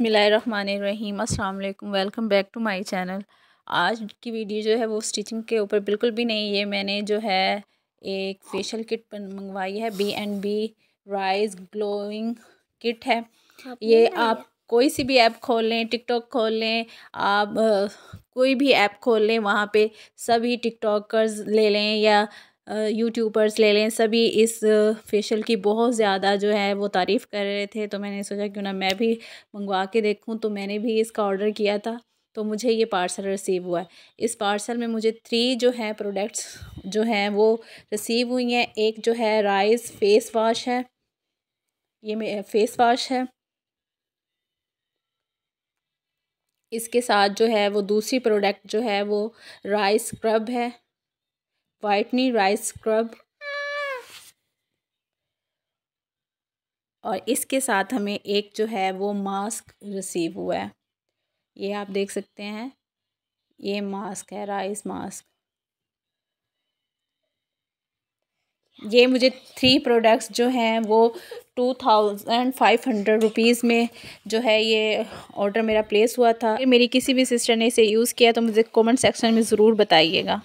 बिसमीम अस्सलाम welcome back to my channel आज की वीडियो जो है वो स्टिचिंग के ऊपर बिल्कुल भी नहीं है मैंने जो है एक फेशियल किट मंगवाई है B and B rice glowing kit है ये आप कोई सी भी ऐप खोल लें टिकटॉक खोल लें आप कोई भी ऐप खोल लें वहाँ पर सभी टिकटॉकर्स ले लें या यूट्यूबर्स ले लें सभी इस फेशियल की बहुत ज़्यादा जो है वो तारीफ़ कर रहे थे तो मैंने सोचा क्यों ना मैं भी मंगवा के देखूँ तो मैंने भी इसका ऑर्डर किया था तो मुझे ये पार्सल रिसीव हुआ है इस पार्सल में मुझे थ्री जो है प्रोडक्ट्स जो हैं वो रिसीव हुई हैं एक जो है राइस फेस वाश है ये फेस वाश है इसके साथ जो है वो दूसरी प्रोडक्ट जो है वो राइस स्क्रब है वाइटनी राइस स्क्रब और इसके साथ हमें एक जो है वो मास्क रिसीव हुआ है ये आप देख सकते हैं ये मास्क है राइस मास्क ये मुझे थ्री प्रोडक्ट्स जो हैं वो two thousand five hundred rupees में जो है ये ऑर्डर मेरा प्लेस हुआ था मेरी किसी भी सिस्टर ने इसे यूज़ किया तो मुझे कमेंट सेक्शन में ज़रूर बताइएगा